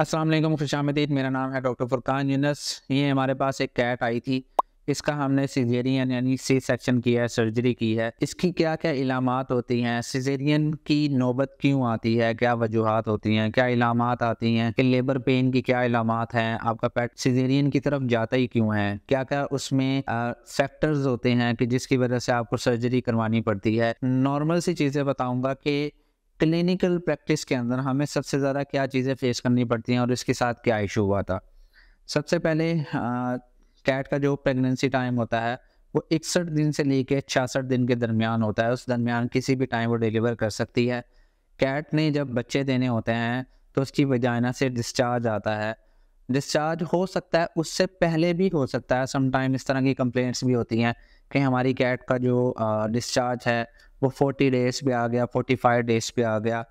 असलम आमदीद मेरा नाम है डॉक्टर फुरकान यूनस ये हमारे पास एक कैट आई थी इसका हमने सीजेरियन यानी सी सेक्शन किया है सर्जरी की है इसकी क्या क्या इलामत होती हैं सीजेरियन की नौबत क्यों आती है क्या वजूहत होती हैं क्या इलामत आती हैं कि लेबर पेन की क्या इलामत हैं आपका पेट सीजेरियन की तरफ जाता ही क्यों है क्या क्या उसमें फैक्टर्स होते हैं कि जिसकी वजह से आपको सर्जरी करवानी पड़ती है नॉर्मल सी चीज़ें बताऊँगा कि क्लिनिकल प्रैक्टिस के अंदर हमें सबसे ज़्यादा क्या चीज़ें फेस करनी पड़ती हैं और इसके साथ क्या इशू हुआ था सबसे पहले कैट का जो प्रेगनेंसी टाइम होता है वो इकसठ दिन से लेके छियासठ दिन के दरमियान होता है उस दरमियान किसी भी टाइम वो डिलीवर कर सकती है कैट ने जब बच्चे देने होते हैं तो उसकी वजाइना से डिस्चार्ज आता है डिस्चार्ज हो सकता है उससे पहले भी हो सकता है समटाइम इस तरह की कंप्लेंट्स भी होती हैं कि हमारी कैट का जो डिस्चार्ज है वो फोर्टी डेज पे आ गया फोर्टी फाइव डेज पे आ गया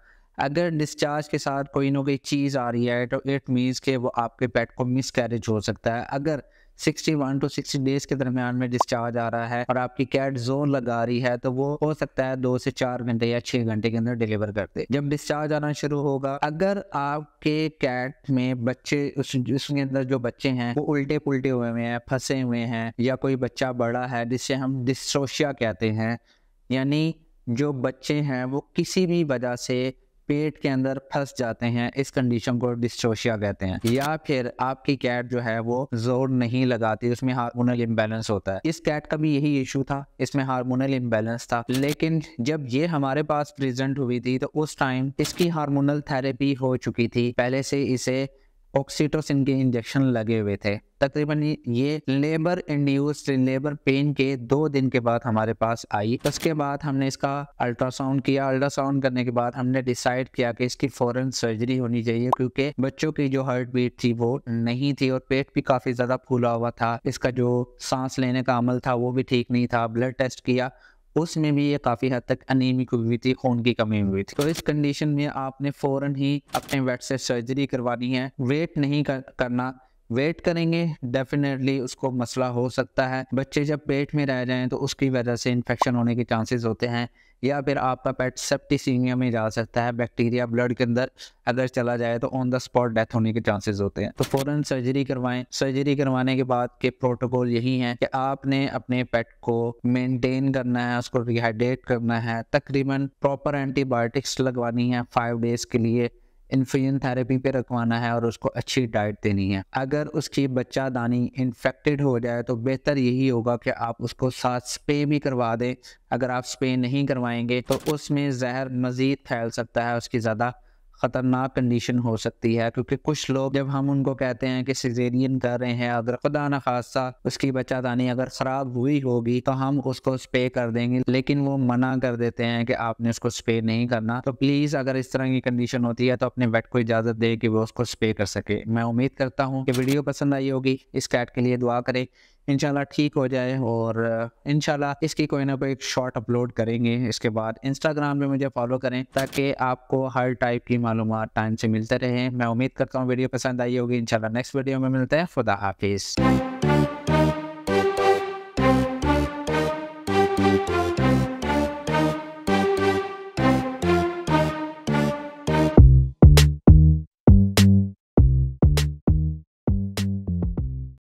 अगर डिस्चार्ज के साथ कोई ना कोई चीज़ आ रही है तो इट मीन्स के वो आपके पेट को मिस कैरेज हो सकता है अगर sixty one to sixty days के दरमियान में डिस्चार्ज आ रहा है और आपकी कैट जोन लगा रही है तो वो हो सकता है दो से चार घंटे या छः घंटे के अंदर डिलीवर कर दे जब डिस्चार्ज आना शुरू होगा अगर आपके कैट में बच्चे उस उसके अंदर जो बच्चे हैं वो उल्टे पुलटे हुए हुए हैं फंसे हुए हैं या कोई बच्चा बड़ा है जिससे हम डिस्ट्रोशिया कहते हैं यानी जो बच्चे हैं वो किसी भी वजह से पेट के अंदर फंस जाते हैं इस कंडीशन को डिस्ट्रोशिया कहते हैं या फिर आपकी कैट जो है वो जोर नहीं लगाती उसमें हार्मोनल इम्बेलेंस होता है इस कैट का भी यही इशू था इसमें हार्मोनल इम्बेलेंस था लेकिन जब ये हमारे पास प्रेजेंट हुई थी तो उस टाइम इसकी हार्मोनल थेरेपी हो चुकी थी पहले से इसे ऑक्सीटोसिन के इंजेक्शन लगे हुए थे तकरीबन ये लेबर इंड्यूस्ड लेबर पेन के दो दिन के बाद हमारे पास आई उसके बाद हमने इसका अल्ट्रासाउंड किया अल्ट्रासाउंड करने के बाद हमने डिसाइड किया कि इसकी फॉरन सर्जरी होनी चाहिए क्योंकि बच्चों की जो हार्ट बीट थी वो नहीं थी और पेट भी काफी ज्यादा फूला हुआ था इसका जो सांस लेने का अमल था वो भी ठीक नहीं था ब्लड टेस्ट किया उसमें भी ये काफ़ी हद तक अनिमिक हुई थी खून की कमी हुई थी तो इस कंडीशन में आपने फ़ौरन ही अपने वेट से सर्जरी करवानी है वेट नहीं कर, करना वेट करेंगे डेफिनेटली उसको मसला हो सकता है बच्चे जब पेट में रह जाएं तो उसकी वजह से इन्फेक्शन होने के चांसेस होते हैं या फिर आपका पेट सेप्टिसीमिया में जा सकता है बैक्टीरिया ब्लड के अंदर अगर चला जाए तो ऑन द स्पॉट डेथ होने के चांसेस होते हैं तो फ़ौरन सर्जरी करवाएं सर्जरी करवाने के बाद के प्रोटोकॉल यही है कि आपने अपने पेट को मेंटेन करना है उसको रिहाइड्रेट करना है तकरीबन प्रॉपर एंटीबायोटिक्स लगवानी है फाइव डेज के लिए इन्फ्यूजन थेरेपी पे रखवाना है और उसको अच्छी डाइट देनी है अगर उसकी बच्चा दानी इन्फेक्टेड हो जाए तो बेहतर यही होगा कि आप उसको साथ स्प्रे भी करवा दें अगर आप स्प्रे नहीं करवाएंगे तो उसमें जहर मज़ीद फैल सकता है उसकी ज़्यादा ख़तरनाक कंडीशन हो सकती है क्योंकि कुछ लोग जब हम उनको कहते हैं कि सिजेरियन कर रहे हैं अगर खुदा न खासा उसकी दानी अगर ख़राब हुई होगी तो हम उसको स्प्रे कर देंगे लेकिन वो मना कर देते हैं कि आपने उसको स्प्रे नहीं करना तो प्लीज़ अगर इस तरह की कंडीशन होती है तो अपने वेट को इजाज़त दे कि वो उसको स्प्रे कर सके मैं उम्मीद करता हूँ कि वीडियो पसंद आई होगी इस कैट के लिए दुआ करें इनशाला ठीक हो जाए और इनशाला इसकी कोई ना कोई शॉर्ट अपलोड करेंगे इसके बाद इंस्टाग्राम पे मुझे फॉलो करें ताकि आपको हर टाइप की मालूम टाइम से मिलते रहें मैं उम्मीद करता हूँ वीडियो पसंद आई होगी इनशाला नेक्स्ट वीडियो में मिलते हैं खुदा हाफिज़